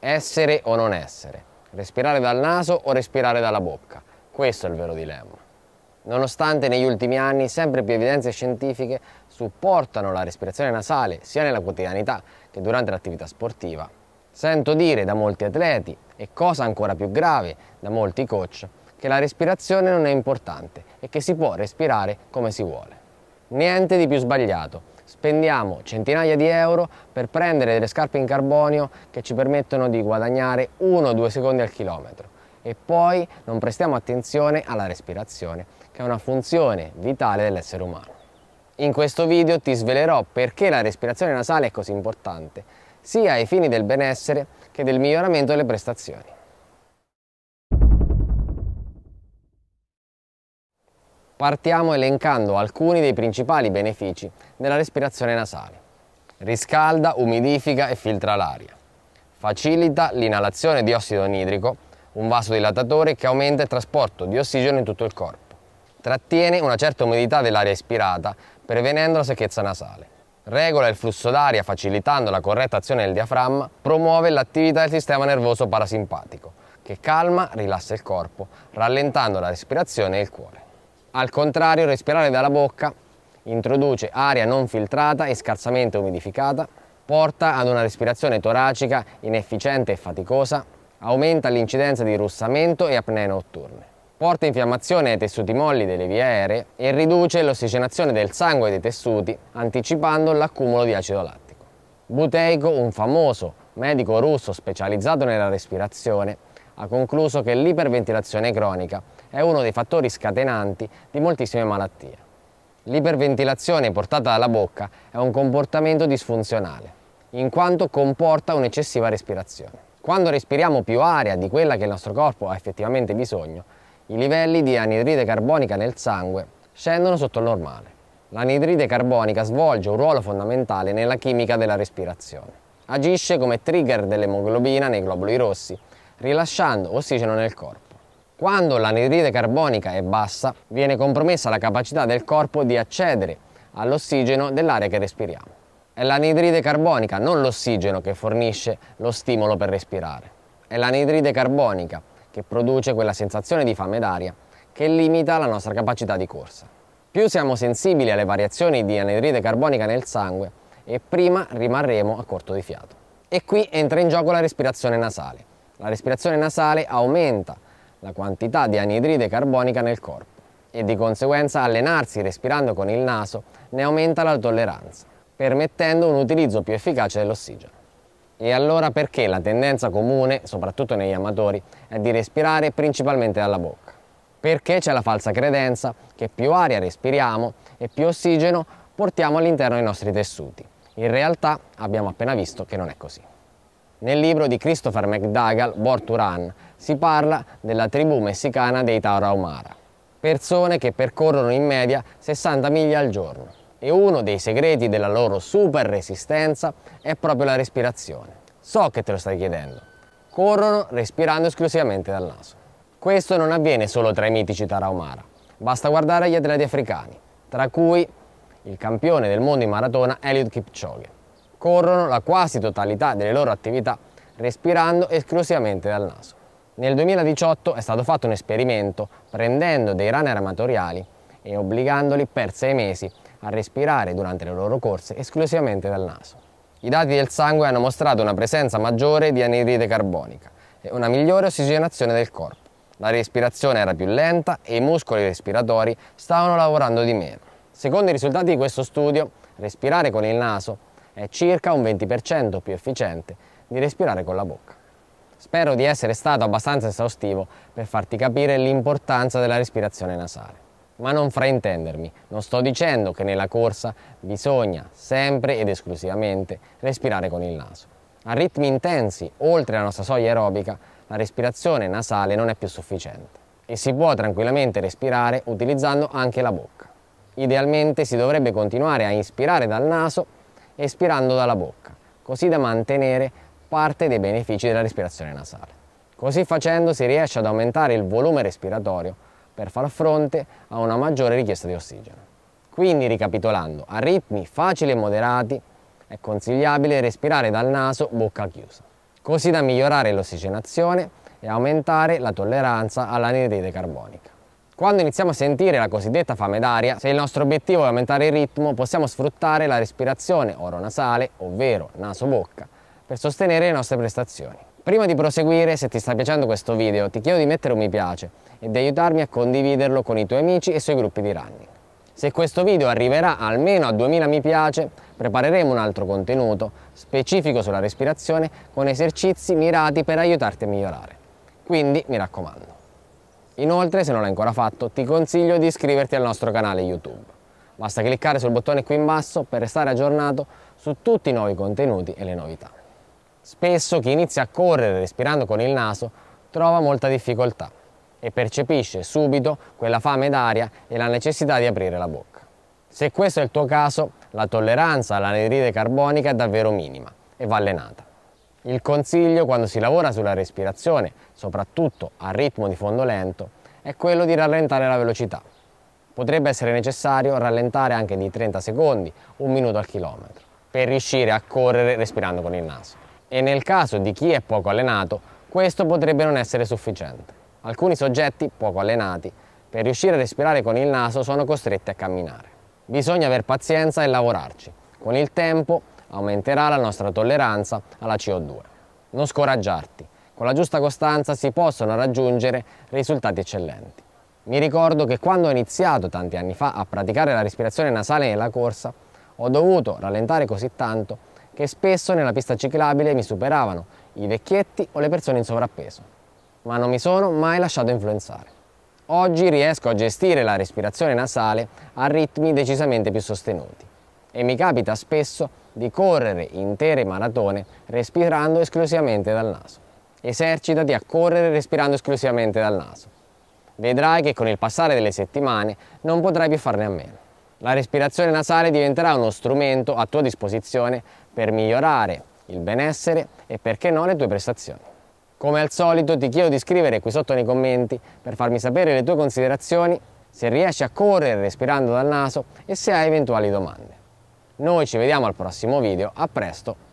essere o non essere, respirare dal naso o respirare dalla bocca. Questo è il vero dilemma. Nonostante negli ultimi anni sempre più evidenze scientifiche supportano la respirazione nasale sia nella quotidianità che durante l'attività sportiva, sento dire da molti atleti e cosa ancora più grave da molti coach che la respirazione non è importante e che si può respirare come si vuole. Niente di più sbagliato, Spendiamo centinaia di euro per prendere delle scarpe in carbonio che ci permettono di guadagnare 1-2 secondi al chilometro e poi non prestiamo attenzione alla respirazione, che è una funzione vitale dell'essere umano. In questo video ti svelerò perché la respirazione nasale è così importante, sia ai fini del benessere che del miglioramento delle prestazioni. Partiamo elencando alcuni dei principali benefici della respirazione nasale. Riscalda, umidifica e filtra l'aria. Facilita l'inalazione di ossido anidrico, un vasodilatatore che aumenta il trasporto di ossigeno in tutto il corpo. Trattiene una certa umidità dell'aria ispirata, prevenendo la secchezza nasale. Regola il flusso d'aria facilitando la corretta azione del diaframma, promuove l'attività del sistema nervoso parasimpatico, che calma, rilassa il corpo, rallentando la respirazione e il cuore. Al contrario, respirare dalla bocca introduce aria non filtrata e scarsamente umidificata, porta ad una respirazione toracica inefficiente e faticosa, aumenta l'incidenza di russamento e apnee notturne, porta infiammazione ai tessuti molli delle vie aeree e riduce l'ossigenazione del sangue dei tessuti, anticipando l'accumulo di acido lattico. Buteiko, un famoso medico russo specializzato nella respirazione, ha concluso che l'iperventilazione cronica è uno dei fattori scatenanti di moltissime malattie. L'iperventilazione portata dalla bocca è un comportamento disfunzionale, in quanto comporta un'eccessiva respirazione. Quando respiriamo più aria di quella che il nostro corpo ha effettivamente bisogno, i livelli di anidride carbonica nel sangue scendono sotto il normale. L'anidride carbonica svolge un ruolo fondamentale nella chimica della respirazione. Agisce come trigger dell'emoglobina nei globuli rossi, rilasciando ossigeno nel corpo. Quando l'anidride carbonica è bassa, viene compromessa la capacità del corpo di accedere all'ossigeno dell'aria che respiriamo. È l'anidride carbonica, non l'ossigeno, che fornisce lo stimolo per respirare. È l'anidride carbonica che produce quella sensazione di fame d'aria che limita la nostra capacità di corsa. Più siamo sensibili alle variazioni di anidride carbonica nel sangue e prima rimarremo a corto di fiato. E qui entra in gioco la respirazione nasale. La respirazione nasale aumenta la quantità di anidride carbonica nel corpo e di conseguenza allenarsi respirando con il naso ne aumenta la tolleranza, permettendo un utilizzo più efficace dell'ossigeno. E allora perché la tendenza comune, soprattutto negli amatori, è di respirare principalmente dalla bocca? Perché c'è la falsa credenza che più aria respiriamo e più ossigeno portiamo all'interno dei nostri tessuti. In realtà abbiamo appena visto che non è così. Nel libro di Christopher McDougall, Born to Run, si parla della tribù messicana dei Tarahumara, persone che percorrono in media 60 miglia al giorno e uno dei segreti della loro super resistenza è proprio la respirazione. So che te lo stai chiedendo. Corrono respirando esclusivamente dal naso. Questo non avviene solo tra i mitici Tarahumara, basta guardare gli atleti africani, tra cui il campione del mondo in maratona Eliud Kipchoge. Corrono la quasi totalità delle loro attività respirando esclusivamente dal naso. Nel 2018 è stato fatto un esperimento prendendo dei runner amatoriali e obbligandoli per sei mesi a respirare durante le loro corse esclusivamente dal naso. I dati del sangue hanno mostrato una presenza maggiore di anidride carbonica e una migliore ossigenazione del corpo. La respirazione era più lenta e i muscoli respiratori stavano lavorando di meno. Secondo i risultati di questo studio, respirare con il naso è circa un 20% più efficiente di respirare con la bocca. Spero di essere stato abbastanza esaustivo per farti capire l'importanza della respirazione nasale. Ma non fraintendermi, non sto dicendo che nella corsa bisogna sempre ed esclusivamente respirare con il naso. A ritmi intensi, oltre la nostra soglia aerobica, la respirazione nasale non è più sufficiente e si può tranquillamente respirare utilizzando anche la bocca. Idealmente si dovrebbe continuare a inspirare dal naso espirando dalla bocca, così da mantenere parte dei benefici della respirazione nasale. Così facendo si riesce ad aumentare il volume respiratorio per far fronte a una maggiore richiesta di ossigeno. Quindi, ricapitolando, a ritmi facili e moderati è consigliabile respirare dal naso bocca chiusa, così da migliorare l'ossigenazione e aumentare la tolleranza all'anidride carbonica. Quando iniziamo a sentire la cosiddetta fame d'aria, se il nostro obiettivo è aumentare il ritmo, possiamo sfruttare la respirazione oronasale, ovvero naso-bocca, per sostenere le nostre prestazioni. Prima di proseguire, se ti sta piacendo questo video, ti chiedo di mettere un mi piace e di aiutarmi a condividerlo con i tuoi amici e sui gruppi di running. Se questo video arriverà almeno a 2000 mi piace, prepareremo un altro contenuto specifico sulla respirazione con esercizi mirati per aiutarti a migliorare. Quindi mi raccomando. Inoltre, se non l'hai ancora fatto, ti consiglio di iscriverti al nostro canale YouTube. Basta cliccare sul bottone qui in basso per restare aggiornato su tutti i nuovi contenuti e le novità. Spesso chi inizia a correre respirando con il naso trova molta difficoltà e percepisce subito quella fame d'aria e la necessità di aprire la bocca. Se questo è il tuo caso, la tolleranza all'anidride carbonica è davvero minima e va allenata. Il consiglio quando si lavora sulla respirazione, soprattutto a ritmo di fondo lento, è quello di rallentare la velocità. Potrebbe essere necessario rallentare anche di 30 secondi, un minuto al chilometro, per riuscire a correre respirando con il naso e nel caso di chi è poco allenato questo potrebbe non essere sufficiente. Alcuni soggetti poco allenati per riuscire a respirare con il naso sono costretti a camminare. Bisogna aver pazienza e lavorarci. Con il tempo aumenterà la nostra tolleranza alla CO2. Non scoraggiarti. Con la giusta costanza si possono raggiungere risultati eccellenti. Mi ricordo che quando ho iniziato tanti anni fa a praticare la respirazione nasale nella corsa, ho dovuto rallentare così tanto che spesso nella pista ciclabile mi superavano, i vecchietti o le persone in sovrappeso. Ma non mi sono mai lasciato influenzare. Oggi riesco a gestire la respirazione nasale a ritmi decisamente più sostenuti e mi capita spesso di correre intere maratone respirando esclusivamente dal naso. Esercitati a correre respirando esclusivamente dal naso. Vedrai che con il passare delle settimane non potrai più farne a meno. La respirazione nasale diventerà uno strumento a tua disposizione per migliorare il benessere e perché no le tue prestazioni. Come al solito ti chiedo di scrivere qui sotto nei commenti per farmi sapere le tue considerazioni, se riesci a correre respirando dal naso e se hai eventuali domande. Noi ci vediamo al prossimo video, a presto